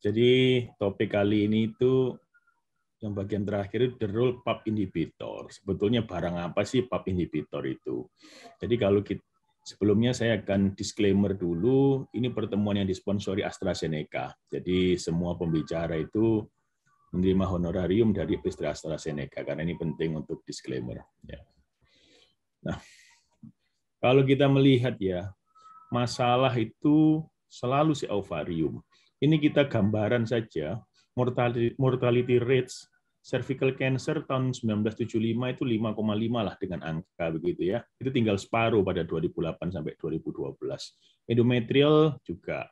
Jadi topik kali ini itu yang bagian terakhir itu the role pub inhibitor. Sebetulnya barang apa sih pub inhibitor itu? Jadi kalau kita Sebelumnya saya akan disclaimer dulu, ini pertemuan yang disponsori AstraZeneca. Jadi semua pembicara itu menerima honorarium dari istri AstraZeneca karena ini penting untuk disclaimer. Ya. Nah, kalau kita melihat ya, masalah itu selalu si ovarium. Ini kita gambaran saja mortality, rates cervical cancer tahun 1975 itu 5,5 lah dengan angka begitu ya. Itu tinggal separuh pada 2008 sampai 2012. Endometrial juga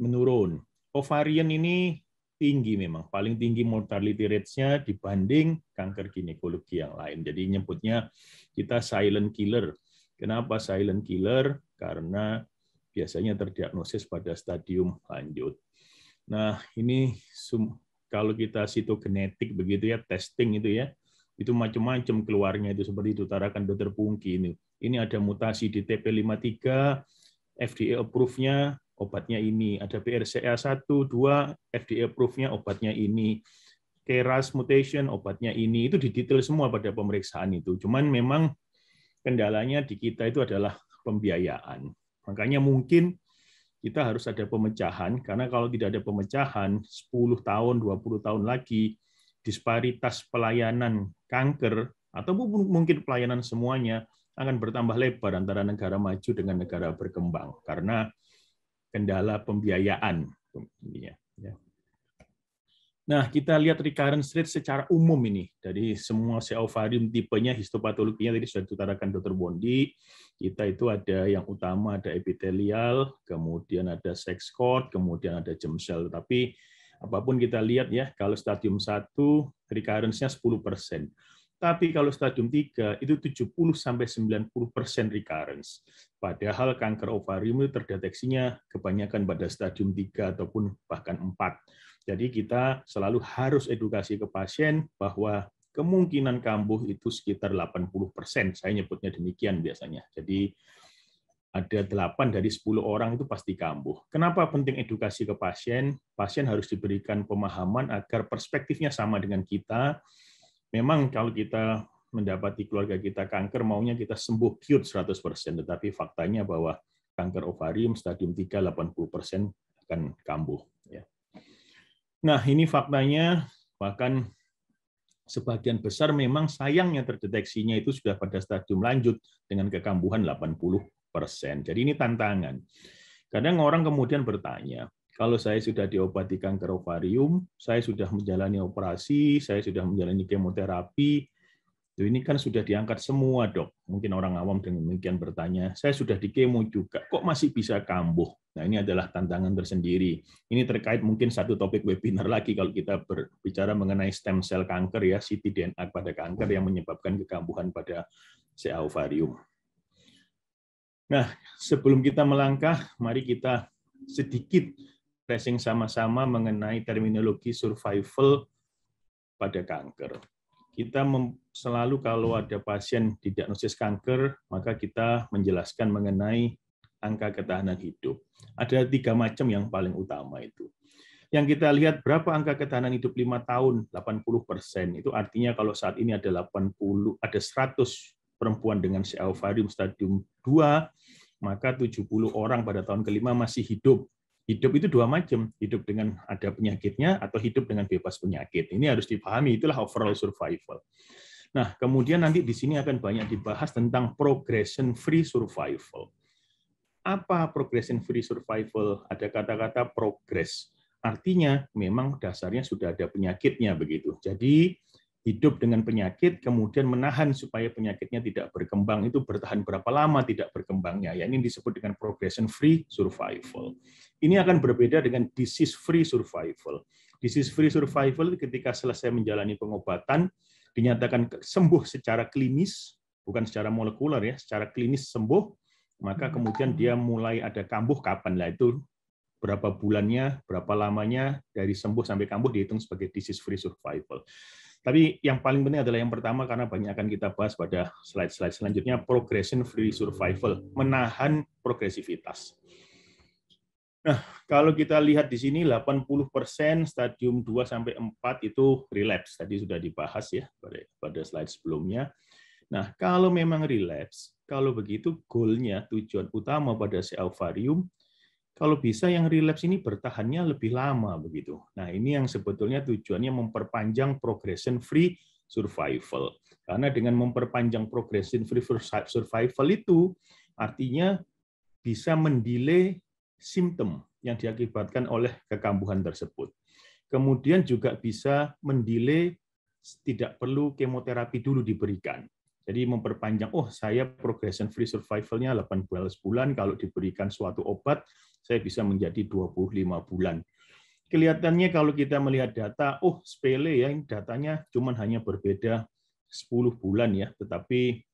menurun. Ovarian ini tinggi memang, paling tinggi mortality rates-nya dibanding kanker ginekologi yang lain. Jadi nyebutnya kita silent killer. Kenapa silent killer? Karena biasanya terdiagnosis pada stadium lanjut. Nah, ini kalau kita sitogenetik begitu ya, testing itu ya, itu macam-macam keluarnya itu seperti itu tarakan dokter Pungki ini. Ini ada mutasi di TP53, FDA approve-nya obatnya ini, ada BRCA1, 2, FDA approve-nya obatnya ini. Keras mutation obatnya ini itu di detail semua pada pemeriksaan itu. Cuman memang kendalanya di kita itu adalah pembiayaan. Makanya mungkin kita harus ada pemecahan, karena kalau tidak ada pemecahan, 10 tahun, 20 tahun lagi, disparitas pelayanan kanker, atau mungkin pelayanan semuanya, akan bertambah lebar antara negara maju dengan negara berkembang, karena kendala pembiayaan. Ya. Nah, kita lihat recurrence rate secara umum ini. Dari semua seovarium tipenya, histopatologinya tadi sudah diutarakan Dr. Bondi. Kita itu ada yang utama ada epitelial, kemudian ada sex cord, kemudian ada germ cell. Tapi apapun kita lihat ya, kalau stadium 1 recurrence-nya 10%. Tapi kalau stadium 3 itu 70 sampai 90% recurrence. Padahal kanker ovarium itu terdeteksinya kebanyakan pada stadium 3 ataupun bahkan 4. Jadi kita selalu harus edukasi ke pasien bahwa kemungkinan kambuh itu sekitar 80%. persen, Saya nyebutnya demikian biasanya. Jadi ada 8 dari 10 orang itu pasti kambuh. Kenapa penting edukasi ke pasien? Pasien harus diberikan pemahaman agar perspektifnya sama dengan kita. Memang kalau kita mendapati keluarga kita kanker, maunya kita sembuh cute 100%, persen, tetapi faktanya bahwa kanker ovarium stadium 3 80% akan kambuh. Nah, ini faktanya bahkan sebagian besar memang sayangnya terdeteksinya itu sudah pada stadium lanjut dengan kekambuhan 80%. Jadi ini tantangan. Kadang orang kemudian bertanya, kalau saya sudah diobati kanker ovarium, saya sudah menjalani operasi, saya sudah menjalani kemoterapi, ini kan sudah diangkat semua dok. Mungkin orang awam dengan demikian bertanya, saya sudah di kemo juga, kok masih bisa kambuh? Nah ini adalah tantangan tersendiri. Ini terkait mungkin satu topik webinar lagi kalau kita berbicara mengenai stem cell kanker ya, ctDNA pada kanker yang menyebabkan kekambuhan pada sel ovarium. Nah sebelum kita melangkah, mari kita sedikit pressing sama-sama mengenai terminologi survival pada kanker kita selalu kalau ada pasien didiagnosis kanker, maka kita menjelaskan mengenai angka ketahanan hidup. Ada tiga macam yang paling utama itu. Yang kita lihat berapa angka ketahanan hidup 5 tahun, 80 persen. Itu artinya kalau saat ini ada 80, ada 100 perempuan dengan CA ovarium stadium 2, maka 70 orang pada tahun kelima masih hidup hidup itu dua macam, hidup dengan ada penyakitnya atau hidup dengan bebas penyakit. Ini harus dipahami, itulah overall survival. Nah, kemudian nanti di sini akan banyak dibahas tentang progression free survival. Apa progression free survival? Ada kata-kata progress. Artinya memang dasarnya sudah ada penyakitnya begitu. Jadi hidup dengan penyakit kemudian menahan supaya penyakitnya tidak berkembang itu bertahan berapa lama tidak berkembangnya. Ya ini disebut dengan progression free survival. Ini akan berbeda dengan disease-free survival. Disease-free survival ketika selesai menjalani pengobatan, dinyatakan sembuh secara klinis, bukan secara molekuler ya, secara klinis sembuh, maka kemudian dia mulai ada kambuh kapan lah itu berapa bulannya, berapa lamanya dari sembuh sampai kambuh dihitung sebagai disease free survival. Tapi yang paling penting adalah yang pertama karena banyak akan kita bahas pada slide-slide selanjutnya progression free survival, menahan progresivitas. Nah, kalau kita lihat di sini 80% stadium 2 sampai 4 itu relapse. Tadi sudah dibahas ya pada pada slide sebelumnya. Nah, kalau memang relapse, kalau begitu goalnya tujuan utama pada si ovarium kalau bisa yang relapse ini bertahannya lebih lama begitu. Nah, ini yang sebetulnya tujuannya memperpanjang progression free survival. Karena dengan memperpanjang progression free survival itu artinya bisa mendelay simptom yang diakibatkan oleh kekambuhan tersebut. Kemudian juga bisa mendelay tidak perlu kemoterapi dulu diberikan. Jadi memperpanjang, oh saya progression free survival-nya 18 bulan, kalau diberikan suatu obat, saya bisa menjadi 25 bulan. Kelihatannya kalau kita melihat data, oh sepele ya, datanya cuma hanya berbeda 10 bulan ya, tetapi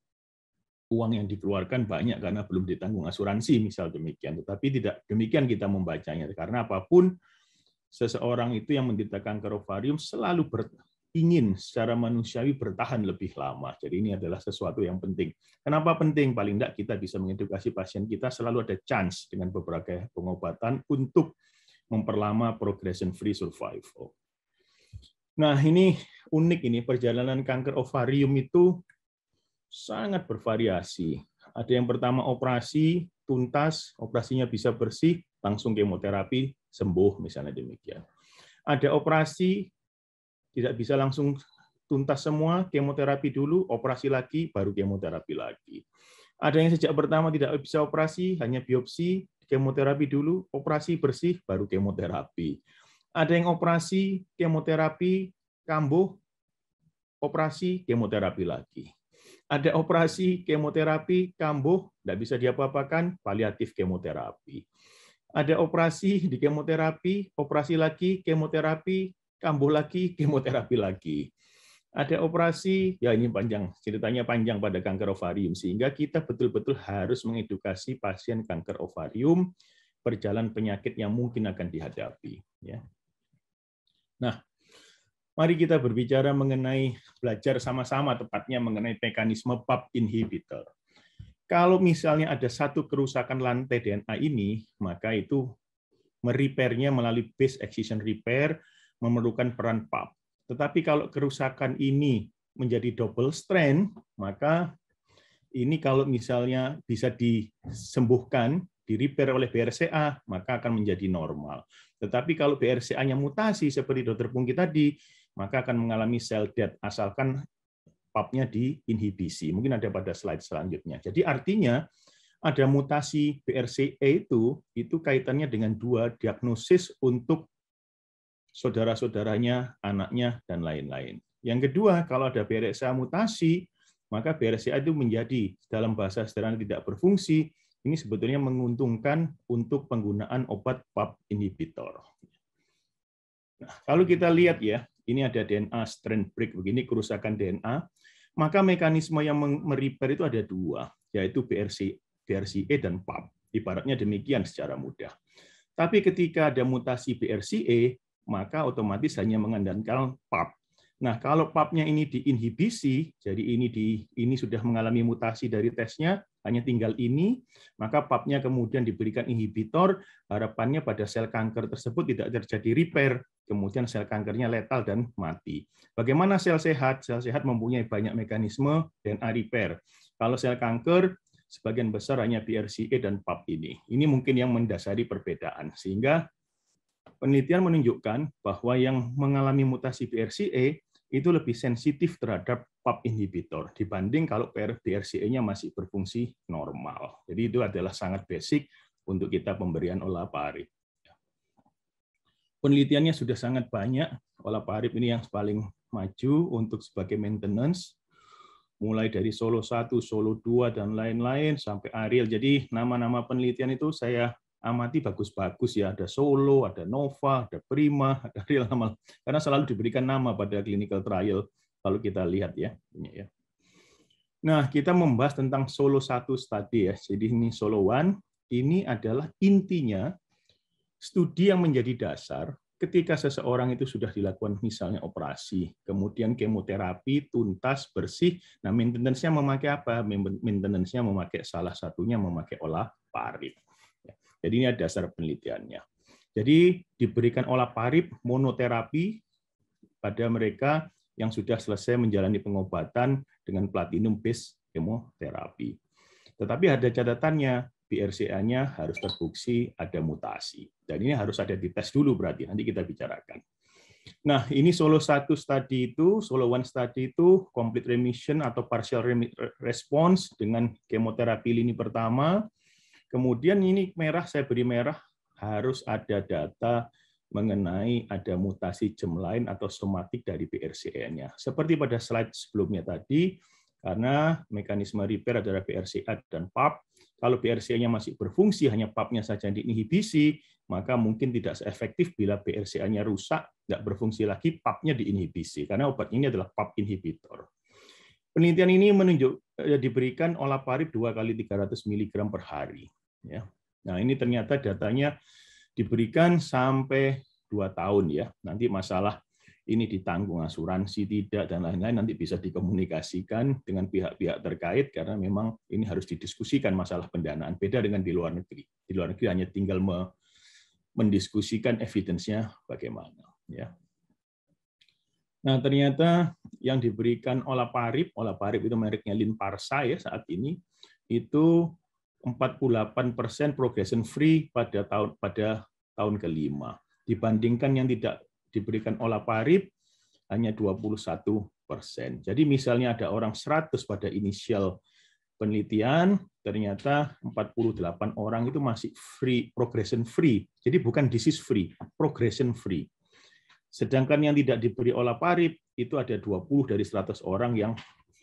uang yang dikeluarkan banyak karena belum ditanggung asuransi misal demikian. Tetapi tidak demikian kita membacanya karena apapun seseorang itu yang menderita kanker ovarium selalu ber, ingin secara manusiawi bertahan lebih lama. Jadi ini adalah sesuatu yang penting. Kenapa penting? Paling tidak kita bisa mengedukasi pasien kita selalu ada chance dengan beberapa pengobatan untuk memperlama progression free survival. Nah, ini unik ini perjalanan kanker ovarium itu sangat bervariasi. Ada yang pertama operasi tuntas, operasinya bisa bersih, langsung kemoterapi sembuh misalnya demikian. Ada operasi tidak bisa langsung tuntas semua, kemoterapi dulu, operasi lagi, baru kemoterapi lagi. Ada yang sejak pertama tidak bisa operasi, hanya biopsi, kemoterapi dulu, operasi bersih, baru kemoterapi. Ada yang operasi, kemoterapi, kambuh, operasi, kemoterapi lagi ada operasi kemoterapi kambuh, tidak bisa diapa-apakan, paliatif kemoterapi. Ada operasi di kemoterapi, operasi lagi, kemoterapi, kambuh lagi, kemoterapi lagi. Ada operasi, ya ini panjang, ceritanya panjang pada kanker ovarium, sehingga kita betul-betul harus mengedukasi pasien kanker ovarium, perjalanan penyakit yang mungkin akan dihadapi. Ya. Nah, mari kita berbicara mengenai belajar sama-sama tepatnya mengenai mekanisme PAP inhibitor. Kalau misalnya ada satu kerusakan lantai DNA ini, maka itu meripernya melalui base excision repair memerlukan peran PAP. Tetapi kalau kerusakan ini menjadi double strand, maka ini kalau misalnya bisa disembuhkan, direpair oleh BRCA, maka akan menjadi normal. Tetapi kalau BRCA-nya mutasi seperti dokter Pungki tadi, maka akan mengalami sel death asalkan PAP-nya diinhibisi. Mungkin ada pada slide selanjutnya. Jadi artinya ada mutasi BRCA itu itu kaitannya dengan dua diagnosis untuk saudara-saudaranya, anaknya dan lain-lain. Yang kedua, kalau ada BRCA mutasi, maka BRCA itu menjadi dalam bahasa sederhana tidak berfungsi. Ini sebetulnya menguntungkan untuk penggunaan obat PAP inhibitor. Nah, kalau kita lihat ya, ini ada DNA strand break begini kerusakan DNA, maka mekanisme yang merepair itu ada dua, yaitu BRC, BRCA dan PAP. Ibaratnya demikian secara mudah. Tapi ketika ada mutasi BRCA, maka otomatis hanya mengandalkan PAP. Nah, kalau PAP-nya ini diinhibisi, jadi ini di ini sudah mengalami mutasi dari tesnya, hanya tinggal ini, maka PAP-nya kemudian diberikan inhibitor, harapannya pada sel kanker tersebut tidak terjadi repair, kemudian sel kankernya letal dan mati. Bagaimana sel sehat? Sel sehat mempunyai banyak mekanisme DNA repair. Kalau sel kanker, sebagian besar hanya BRCA dan PAP ini. Ini mungkin yang mendasari perbedaan. Sehingga penelitian menunjukkan bahwa yang mengalami mutasi BRCA itu lebih sensitif terhadap PAP inhibitor dibanding kalau PRBRCA-nya masih berfungsi normal. Jadi itu adalah sangat basic untuk kita pemberian olaparib. Penelitiannya sudah sangat banyak. Olaparib ini yang paling maju untuk sebagai maintenance mulai dari Solo 1, Solo 2 dan lain-lain sampai Ariel. Jadi nama-nama penelitian itu saya amati bagus-bagus ya ada Solo, ada Nova, ada Prima, ada Ariel karena selalu diberikan nama pada clinical trial Lalu kita lihat ya, ya. Nah, kita membahas tentang solo satu tadi ya. Jadi ini solo one, ini adalah intinya studi yang menjadi dasar ketika seseorang itu sudah dilakukan misalnya operasi, kemudian kemoterapi tuntas bersih. Nah, maintenance-nya memakai apa? Maintenance-nya memakai salah satunya memakai olah parit. Ya, jadi ini ada dasar penelitiannya. Jadi diberikan olah parit monoterapi pada mereka yang sudah selesai menjalani pengobatan dengan platinum based kemoterapi. Tetapi ada catatannya, BRCA-nya harus terbukti ada mutasi. Dan ini harus ada dites dulu berarti, nanti kita bicarakan. Nah, ini solo satu study itu, solo one study itu complete remission atau partial response dengan kemoterapi lini pertama. Kemudian ini merah saya beri merah harus ada data mengenai ada mutasi gem lain atau somatik dari BRCA-nya. E Seperti pada slide sebelumnya tadi, karena mekanisme repair adalah BRCA e dan PAP, kalau BRCA-nya e masih berfungsi, hanya PAP-nya saja diinhibisi, maka mungkin tidak seefektif bila BRCA-nya rusak, tidak berfungsi lagi, PAP-nya diinhibisi. Karena obat ini adalah PAP inhibitor. Penelitian ini menunjuk ya, diberikan olaparib 2 kali 300 mg per hari. Ya. Nah, ini ternyata datanya diberikan sampai dua tahun ya. Nanti masalah ini ditanggung asuransi tidak dan lain-lain nanti bisa dikomunikasikan dengan pihak-pihak terkait karena memang ini harus didiskusikan masalah pendanaan beda dengan di luar negeri. Di luar negeri hanya tinggal mendiskusikan evidence-nya bagaimana ya. Nah, ternyata yang diberikan olah parip, olah parip itu mereknya Linparsa ya saat ini itu 48% progression free pada tahun pada tahun kelima dibandingkan yang tidak diberikan olah parib hanya 21%. Jadi misalnya ada orang 100 pada inisial penelitian, ternyata 48 orang itu masih free progression free. Jadi bukan disease free, progression free. Sedangkan yang tidak diberi olah parib itu ada 20 dari 100 orang yang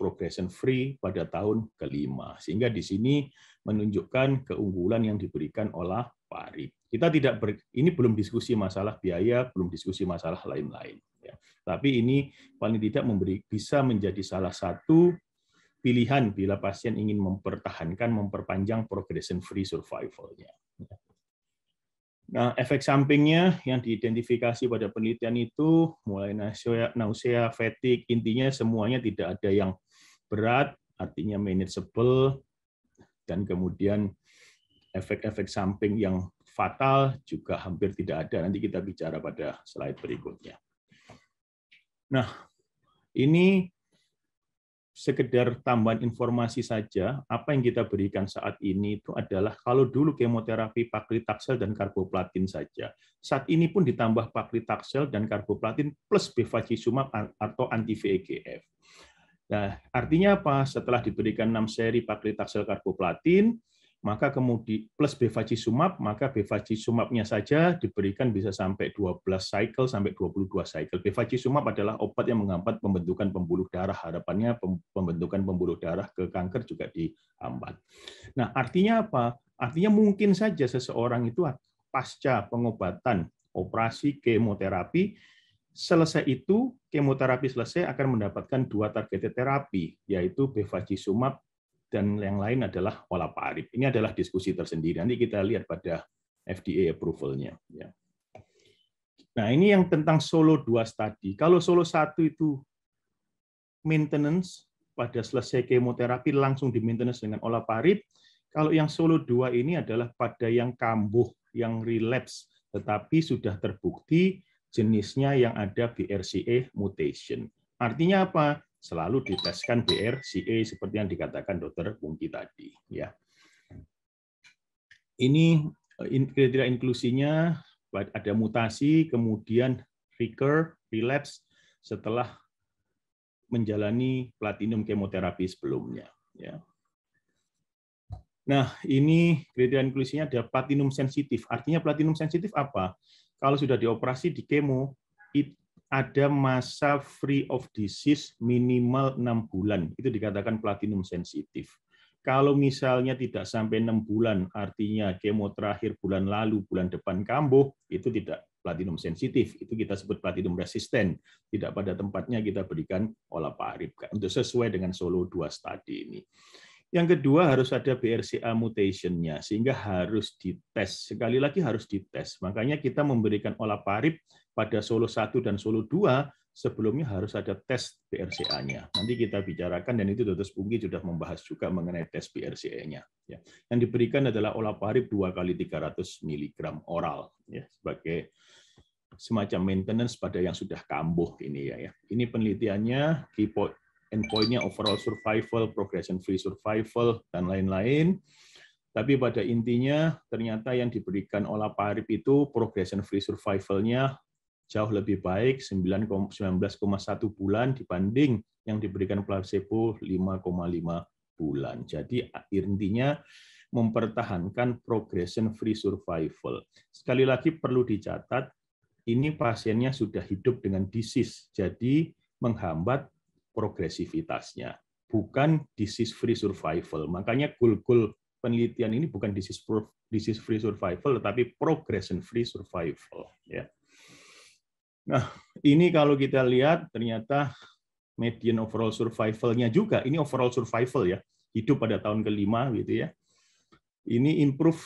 progression free pada tahun kelima. Sehingga di sini menunjukkan keunggulan yang diberikan oleh pari. Kita tidak ber, ini belum diskusi masalah biaya, belum diskusi masalah lain-lain. Ya. Tapi ini paling tidak memberi bisa menjadi salah satu pilihan bila pasien ingin mempertahankan, memperpanjang progression free survivalnya. Ya. Nah, efek sampingnya yang diidentifikasi pada penelitian itu mulai nausea, nausea fatigue, intinya semuanya tidak ada yang berat, artinya manageable, dan kemudian efek-efek samping yang fatal juga hampir tidak ada. Nanti kita bicara pada slide berikutnya. Nah, ini sekedar tambahan informasi saja, apa yang kita berikan saat ini itu adalah kalau dulu kemoterapi paklitaksel dan karboplatin saja. Saat ini pun ditambah paklitaksel dan karboplatin plus bevacizumab atau anti-VEGF. Nah, artinya apa? Setelah diberikan 6 seri paklitaksel karboplatin, maka kemudian plus bevacizumab, maka bevacizumabnya saja diberikan bisa sampai 12 cycle sampai 22 cycle. Bevacizumab adalah obat yang menghambat pembentukan pembuluh darah. Harapannya pembentukan pembuluh darah ke kanker juga dihambat. Nah, artinya apa? Artinya mungkin saja seseorang itu pasca pengobatan operasi kemoterapi Selesai itu, kemoterapi selesai akan mendapatkan dua target terapi, yaitu bevacizumab dan yang lain adalah olaparib. Ini adalah diskusi tersendiri. Nanti kita lihat pada FDA approval-nya. Ya. Nah, ini yang tentang solo dua study. Kalau solo satu itu maintenance, pada selesai kemoterapi langsung di maintenance dengan olaparib. Kalau yang solo dua ini adalah pada yang kambuh, yang relapse, tetapi sudah terbukti jenisnya yang ada BRCA mutation. Artinya apa? Selalu diteskan BRCA seperti yang dikatakan dokter Bungki tadi. Ya. Ini eh, kriteria inklusinya ada mutasi, kemudian recur, relapse setelah menjalani platinum kemoterapi sebelumnya. Ya. Nah, ini kriteria inklusinya ada platinum sensitif. Artinya platinum sensitif apa? kalau sudah dioperasi di kemo, ada masa free of disease minimal enam bulan. Itu dikatakan platinum sensitif. Kalau misalnya tidak sampai enam bulan, artinya kemo terakhir bulan lalu, bulan depan kambuh, itu tidak platinum sensitif. Itu kita sebut platinum resisten. Tidak pada tempatnya kita berikan olaparib untuk sesuai dengan solo 2 studi ini. Yang kedua harus ada BRCA mutation-nya sehingga harus dites. Sekali lagi harus dites. Makanya kita memberikan olah parip pada solo 1 dan solo 2 sebelumnya harus ada tes BRCA-nya. Nanti kita bicarakan dan itu Dr. Spungki sudah membahas juga mengenai tes BRCA-nya. Ya, yang diberikan adalah olah parip 2 kali 300 mg oral ya, sebagai semacam maintenance pada yang sudah kambuh ini ya. ya. Ini penelitiannya endpointnya overall survival, progression-free survival, dan lain-lain. Tapi pada intinya ternyata yang diberikan Pak parip itu progression-free survivalnya jauh lebih baik 19,1 bulan dibanding yang diberikan placebo 5,5 bulan. Jadi intinya mempertahankan progression free survival. Sekali lagi perlu dicatat ini pasiennya sudah hidup dengan disease, jadi menghambat progresivitasnya, bukan disease free survival. Makanya goal-goal penelitian ini bukan disease free survival tetapi progression free survival ya. Nah, ini kalau kita lihat ternyata median overall survival-nya juga ini overall survival ya, hidup pada tahun kelima gitu ya. Ini improve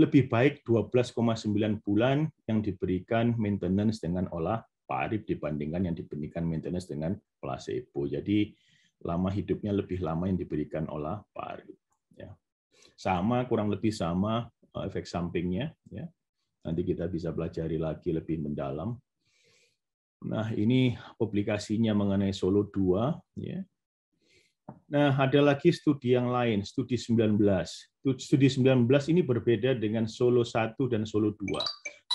lebih baik 12,9 bulan yang diberikan maintenance dengan olah parip dibandingkan yang diberikan maintenance dengan placebo. Jadi lama hidupnya lebih lama yang diberikan oleh paru. Ya. Sama kurang lebih sama eh, efek sampingnya. Ya. Nanti kita bisa pelajari lagi lebih mendalam. Nah ini publikasinya mengenai Solo 2. Ya. Nah ada lagi studi yang lain, studi 19. Studi 19 ini berbeda dengan Solo 1 dan Solo 2.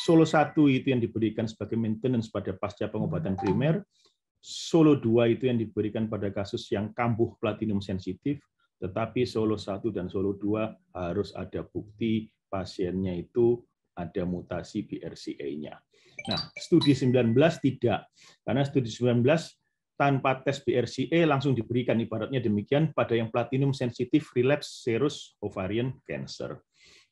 Solo 1 itu yang diberikan sebagai maintenance pada pasca pengobatan hmm. primer, Solo 2 itu yang diberikan pada kasus yang kambuh platinum sensitif, tetapi Solo 1 dan Solo 2 harus ada bukti pasiennya itu ada mutasi BRCA-nya. Nah, studi 19 tidak. Karena studi 19 tanpa tes BRCA langsung diberikan ibaratnya demikian pada yang platinum sensitif relapse serous ovarian cancer.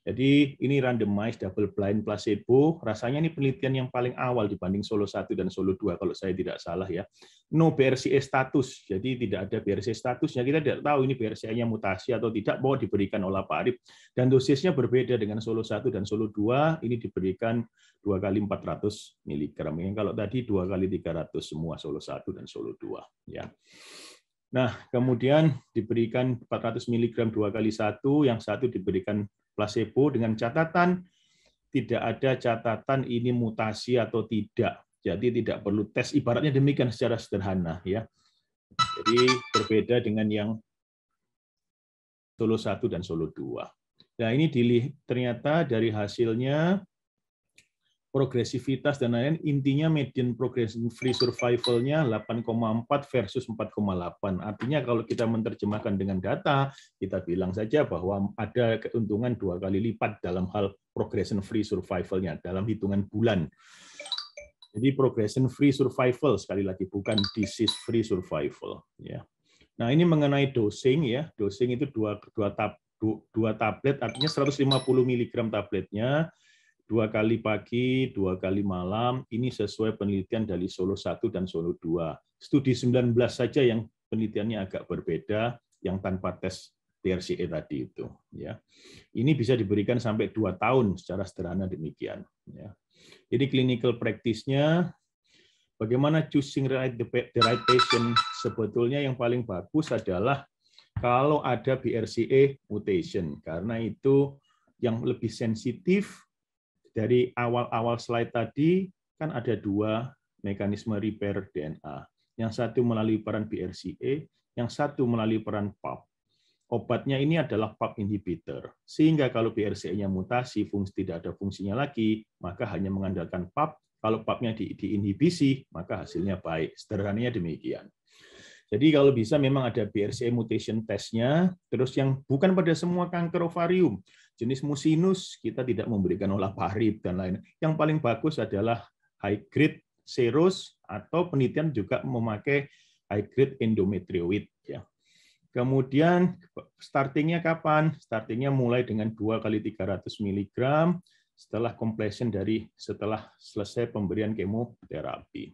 Jadi ini randomized double blind placebo. Rasanya ini penelitian yang paling awal dibanding Solo 1 dan Solo 2 kalau saya tidak salah ya. No BRCA status. Jadi tidak ada BRCA statusnya. Kita tidak tahu ini BRCA-nya mutasi atau tidak bahwa diberikan olaparib dan dosisnya berbeda dengan Solo 1 dan Solo 2. Ini diberikan 2 kali 400 mg. Yang kalau tadi 2 kali 300 semua Solo 1 dan Solo 2 ya. Nah, kemudian diberikan 400 mg dua kali satu, yang satu diberikan placebo dengan catatan tidak ada catatan ini mutasi atau tidak. Jadi tidak perlu tes ibaratnya demikian secara sederhana ya. Jadi berbeda dengan yang solo 1 dan solo 2. Nah, ini dilihat ternyata dari hasilnya progresivitas dan lain-lain, intinya median progression free survivalnya 8,4 versus 4,8. Artinya kalau kita menerjemahkan dengan data, kita bilang saja bahwa ada keuntungan dua kali lipat dalam hal progression free survivalnya dalam hitungan bulan. Jadi progression free survival sekali lagi bukan disease free survival ya. Nah, ini mengenai dosing ya. Dosing itu dua dua tab dua tablet artinya 150 mg tabletnya dua kali pagi, dua kali malam, ini sesuai penelitian dari Solo 1 dan Solo 2. Studi 19 saja yang penelitiannya agak berbeda, yang tanpa tes TRCE tadi itu. Ya. Ini bisa diberikan sampai dua tahun secara sederhana demikian. Ya. Jadi clinical practice-nya, bagaimana choosing right the right patient, sebetulnya yang paling bagus adalah kalau ada BRCA e mutation, karena itu yang lebih sensitif dari awal-awal slide tadi kan ada dua mekanisme repair DNA. Yang satu melalui peran BRCA, yang satu melalui peran PAP. Obatnya ini adalah PAP inhibitor. Sehingga kalau BRCA-nya mutasi, fungsi tidak ada fungsinya lagi, maka hanya mengandalkan PAP. Kalau PAP-nya diinhibisi, maka hasilnya baik. Sederhananya demikian. Jadi kalau bisa memang ada BRCA mutation testnya, terus yang bukan pada semua kanker ovarium, jenis musinus kita tidak memberikan olah parib dan lain. Yang paling bagus adalah high grade serus atau penelitian juga memakai high grade endometrioid ya. Kemudian startingnya kapan? Startingnya mulai dengan 2 kali 300 mg setelah completion dari setelah selesai pemberian kemoterapi.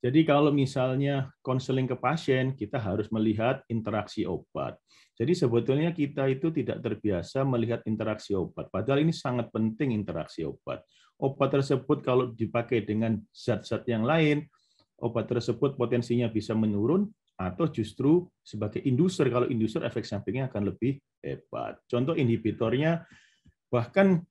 Jadi kalau misalnya konseling ke pasien, kita harus melihat interaksi obat. Jadi sebetulnya kita itu tidak terbiasa melihat interaksi obat. Padahal ini sangat penting interaksi obat. Obat tersebut kalau dipakai dengan zat-zat yang lain, obat tersebut potensinya bisa menurun atau justru sebagai induser kalau induser efek sampingnya akan lebih hebat. Contoh inhibitornya bahkan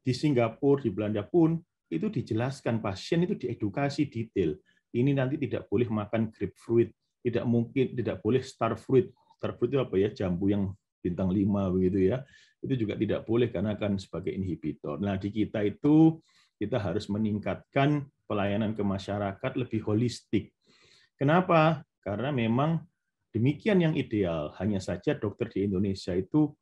di Singapura, di Belanda pun itu dijelaskan pasien itu diedukasi detail. Ini nanti tidak boleh makan grapefruit, tidak mungkin tidak boleh starfruit terbukti apa ya? Jambu yang bintang 5 begitu ya. Itu juga tidak boleh karena akan sebagai inhibitor. Nah, di kita itu kita harus meningkatkan pelayanan ke masyarakat lebih holistik. Kenapa? Karena memang demikian yang ideal. Hanya saja dokter di Indonesia itu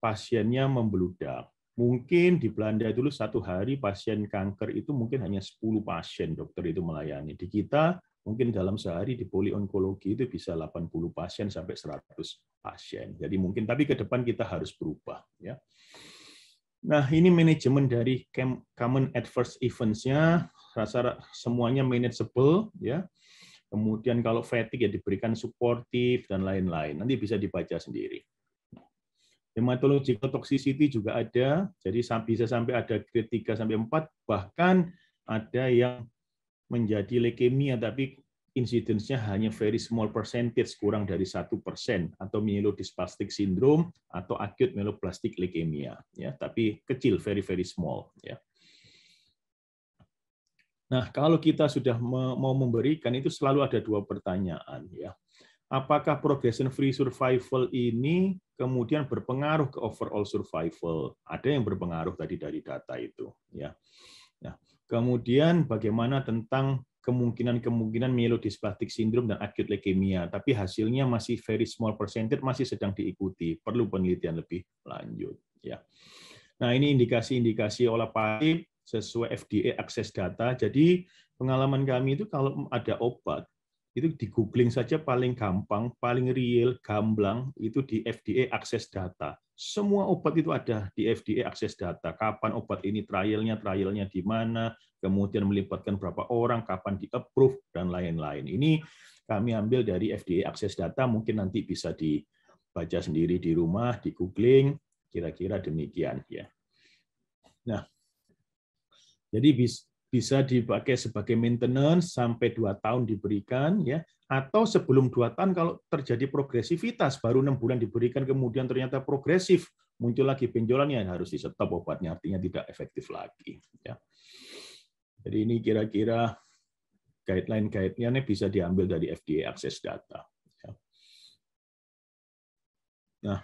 pasiennya membeludak. Mungkin di Belanda dulu satu hari pasien kanker itu mungkin hanya 10 pasien dokter itu melayani. Di kita mungkin dalam sehari di poli onkologi itu bisa 80 pasien sampai 100 pasien. Jadi mungkin tapi ke depan kita harus berubah ya. Nah, ini manajemen dari common adverse events-nya rasa semuanya manageable ya. Kemudian kalau fatigue ya diberikan suportif dan lain-lain. Nanti bisa dibaca sendiri. Hematological toxicity juga ada. Jadi bisa sampai ada grade 3 sampai 4 bahkan ada yang menjadi leukemia, tapi insidensnya hanya very small percentage, kurang dari satu persen, atau myelodysplastic syndrome atau acute myeloblastic leukemia, ya, tapi kecil, very very small, ya. Nah, kalau kita sudah mau memberikan itu selalu ada dua pertanyaan, ya. Apakah progression free survival ini kemudian berpengaruh ke overall survival? Ada yang berpengaruh tadi dari data itu, ya. Nah, Kemudian bagaimana tentang kemungkinan-kemungkinan myelodysplastic syndrome dan acute leukemia, tapi hasilnya masih very small percentage, masih sedang diikuti. Perlu penelitian lebih lanjut. Ya. Nah, ini indikasi-indikasi olah parip sesuai FDA akses data. Jadi pengalaman kami itu kalau ada obat, itu di googling saja paling gampang, paling real, gamblang, itu di FDA akses data semua obat itu ada di FDA akses data. Kapan obat ini trialnya, trialnya di mana, kemudian melibatkan berapa orang, kapan di approve dan lain-lain. Ini kami ambil dari FDA akses data, mungkin nanti bisa dibaca sendiri di rumah, di googling, kira-kira demikian ya. Nah, jadi bisa dipakai sebagai maintenance sampai dua tahun diberikan ya atau sebelum dua tahun kalau terjadi progresivitas baru enam bulan diberikan kemudian ternyata progresif muncul lagi benjolannya harus di stop obatnya artinya tidak efektif lagi ya. Jadi ini kira-kira guideline-guideline bisa diambil dari FDA akses data. Ya. Nah,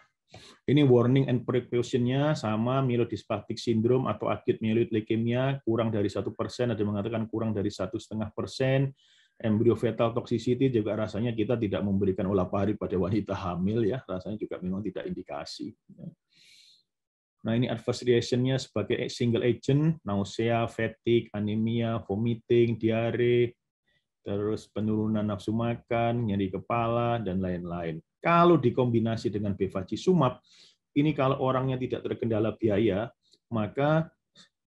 ini warning and precautionnya sama myelodysplastic syndrome atau akut myeloid leukemia kurang dari satu persen, ada mengatakan kurang dari satu setengah persen. Embryo fetal toxicity juga rasanya kita tidak memberikan olaparib pada wanita hamil ya, rasanya juga memang tidak indikasi. Nah ini adverse reaction sebagai single agent, nausea, fatigue, anemia, vomiting, diare, terus penurunan nafsu makan, nyeri kepala, dan lain-lain. Kalau dikombinasi dengan bevacizumab, ini kalau orangnya tidak terkendala biaya, maka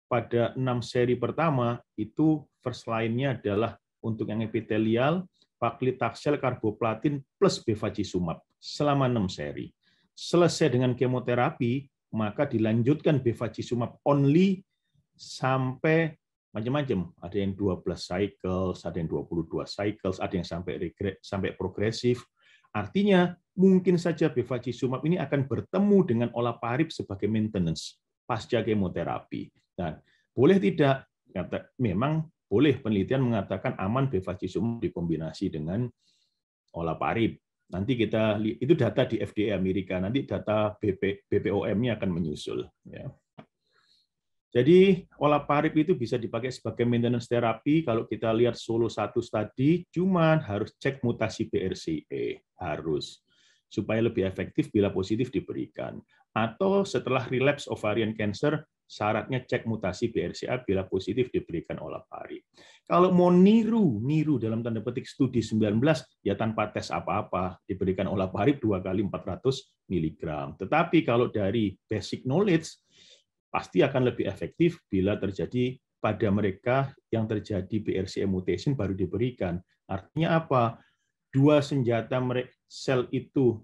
pada enam seri pertama itu first line-nya adalah untuk yang epitelial, paklitaxel, karboplatin plus bevacizumab selama enam seri. Selesai dengan kemoterapi, maka dilanjutkan bevacizumab only sampai macam-macam. Ada yang 12 cycles, ada yang 22 cycles, ada yang sampai regre, sampai progresif, Artinya, mungkin saja bevacizumab ini akan bertemu dengan olaparib sebagai maintenance pasca kemoterapi. Dan boleh tidak, ya, memang boleh penelitian mengatakan aman bevacizumab dikombinasi dengan olaparib. Nanti kita itu data di FDA Amerika, nanti data BP, BPOM-nya akan menyusul. Ya. Jadi olaparib itu bisa dipakai sebagai maintenance terapi. Kalau kita lihat solo satu tadi, cuman harus cek mutasi BRCA. E harus supaya lebih efektif bila positif diberikan atau setelah relapse ovarian cancer syaratnya cek mutasi BRCA bila positif diberikan pari. Kalau mau niru, niru dalam tanda petik studi 19, ya tanpa tes apa-apa, diberikan pari dua kali 400 mg. Tetapi kalau dari basic knowledge, pasti akan lebih efektif bila terjadi pada mereka yang terjadi BRCA mutation baru diberikan. Artinya apa? dua senjata sel itu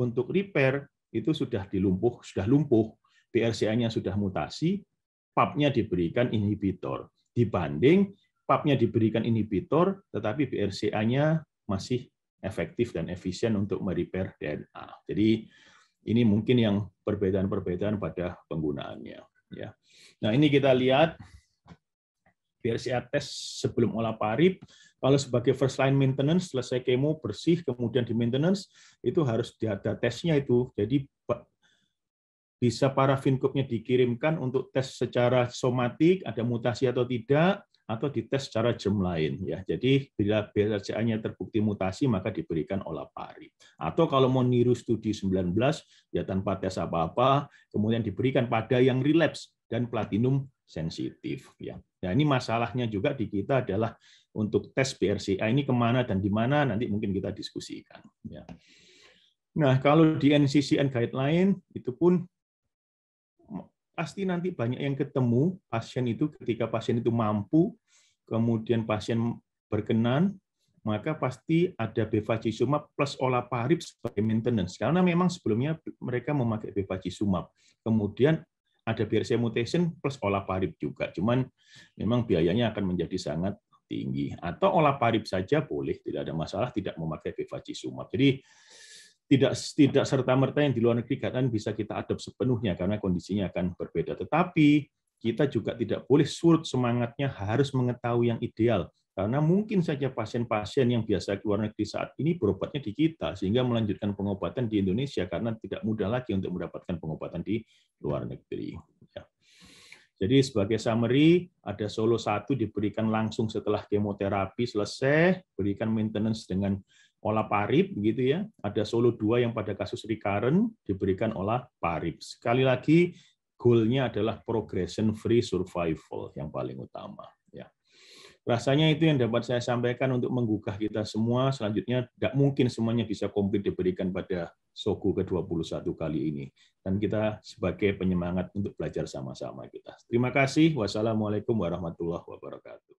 untuk repair itu sudah dilumpuh, sudah lumpuh, BRCA-nya sudah mutasi, PAP-nya diberikan inhibitor. Dibanding PAP-nya diberikan inhibitor, tetapi BRCA-nya masih efektif dan efisien untuk merepair DNA. Jadi ini mungkin yang perbedaan-perbedaan pada penggunaannya. Ya. Nah ini kita lihat BRCA e test sebelum olah parip. Kalau sebagai first line maintenance, selesai kemo, bersih, kemudian di maintenance, itu harus ada tesnya itu. Jadi bisa parafin kupnya dikirimkan untuk tes secara somatik, ada mutasi atau tidak, atau dites secara jam lain. ya. Jadi bila BRCA-nya e terbukti mutasi, maka diberikan olah pari. Atau kalau mau niru studi 19, ya tanpa tes apa-apa, kemudian diberikan pada yang relapse dan platinum sensitif. Ya. Nah ini masalahnya juga di kita adalah untuk tes BRCA ini kemana dan di mana nanti mungkin kita diskusikan. Ya. Nah kalau di NCCN guideline itu pun pasti nanti banyak yang ketemu pasien itu ketika pasien itu mampu, kemudian pasien berkenan, maka pasti ada bevacizumab plus olaparib sebagai maintenance karena memang sebelumnya mereka memakai bevacizumab. Kemudian ada BRCA mutation plus olaparib juga. Cuman memang biayanya akan menjadi sangat tinggi. Atau olaparib saja boleh, tidak ada masalah, tidak memakai bevacizumab. Jadi tidak tidak serta merta yang di luar negeri kan bisa kita adopsi sepenuhnya karena kondisinya akan berbeda. Tetapi kita juga tidak boleh surut semangatnya harus mengetahui yang ideal. Karena mungkin saja pasien-pasien yang biasa keluar negeri saat ini berobatnya di kita, sehingga melanjutkan pengobatan di Indonesia karena tidak mudah lagi untuk mendapatkan pengobatan di luar negeri. Ya. Jadi sebagai summary, ada solo satu diberikan langsung setelah kemoterapi selesai, berikan maintenance dengan olah parip, gitu ya. Ada solo dua yang pada kasus recurrent diberikan olah parip. Sekali lagi, goalnya adalah progression-free survival yang paling utama. Rasanya itu yang dapat saya sampaikan untuk menggugah kita semua. Selanjutnya, tidak mungkin semuanya bisa komplit diberikan pada Sogo ke-21 kali ini. Dan kita sebagai penyemangat untuk belajar sama-sama kita. Terima kasih. Wassalamualaikum warahmatullahi wabarakatuh.